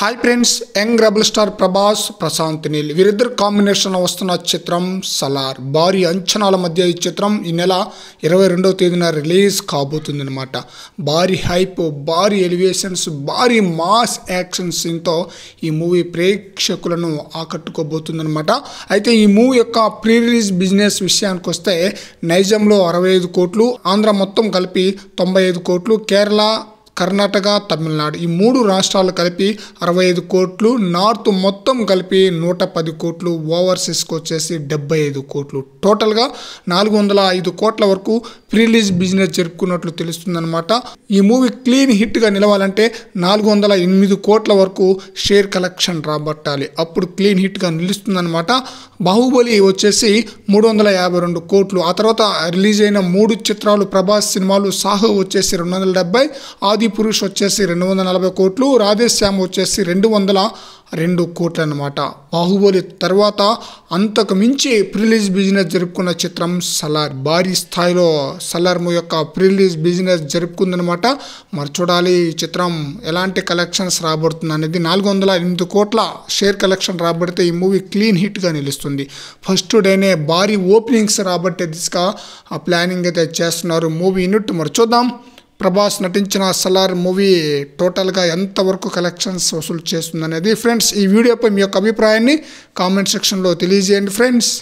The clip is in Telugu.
hi friends young rebel star Prabhas Prashanth Neel వీరిద్దరు కాంబినేషన్ వస్తున్న చిత్రం సలార్ భారీ అంచనాల మధ్య ఈ చిత్రం ఈ నెల ఇరవై రెండవ తేదీన రిలీజ్ అనమాట భారీ హైప్ భారీ ఎలివేషన్స్ భారీ మాస్ యాక్షన్ సీన్తో ఈ మూవీ ప్రేక్షకులను ఆకట్టుకోబోతుందన్నమాట అయితే ఈ మూవీ యొక్క ప్రీ రిలీజ్ బిజినెస్ విషయానికి వస్తే నైజంలో అరవై ఐదు కోట్లు ఆంధ్ర మొత్తం కలిపి తొంభై ఐదు కోట్లు కేరళ కర్ణాటక తమిళనాడు ఈ మూడు రాష్ట్రాలు కలిపి అరవై ఐదు కోట్లు నార్త్ మొత్తం కలిపి నూట పది కోట్లు ఓవర్సీస్కి వచ్చేసి డెబ్బై ఐదు కోట్లు టోటల్గా నాలుగు వందల ఐదు కోట్ల వరకు ప్రీలీజ్ బిజినెస్ జరుపుకున్నట్లు తెలుస్తుందన్నమాట ఈ మూవీ క్లీన్ హిట్గా నిలవాలంటే నాలుగు వందల ఎనిమిది కోట్ల వరకు షేర్ కలెక్షన్ రాబట్టాలి అప్పుడు క్లీన్ హిట్గా నిలుస్తుందన్నమాట బాహుబలి వచ్చేసి మూడు వందల యాభై రెండు కోట్లు ఆ తర్వాత రిలీజ్ అయిన మూడు చిత్రాలు ప్రభాస్ సినిమాలు సాహు వచ్చేసి రెండు వందల ఆది పురుష్ వచ్చేసి రెండు వందల నలభై కోట్లు రాధేశ్యామ్ వచ్చేసి రెండు వందల రెండు కోట్లు అనమాట బాహుబలి తర్వాత అంతకు మించి ప్రిలీజ్ బిజినెస్ జరుపుకున్న చిత్రం సలార్ భారీ స్థాయిలో సలార్ యొక్క ప్రిలీజ్ బిజినెస్ జరుపుకుందనమాట మరి చూడాలి ఈ చిత్రం ఎలాంటి కలెక్షన్స్ రాబడుతుంది అనేది నాలుగు వందల ఎనిమిది కోట్ల షేర్ కలెక్షన్ రాబడితే ఈ మూవీ క్లీన్ హిట్గా నిలుస్తుంది ఫస్ట్ డేనే భారీ ఓపెనింగ్స్ రాబట్టే దిశగా ఆ ప్లానింగ్ అయితే చేస్తున్నారు మూవీ యూనిట్ మరి చూద్దాం ప్రభాస్ నటించిన సలార్ మూవీ టోటల్గా ఎంతవరకు కలెక్షన్స్ వసూలు చేస్తుందనేది ఫ్రెండ్స్ ఈ వీడియోపై మీ యొక్క అభిప్రాయాన్ని కామెంట్ సెక్షన్లో తెలియజేయండి ఫ్రెండ్స్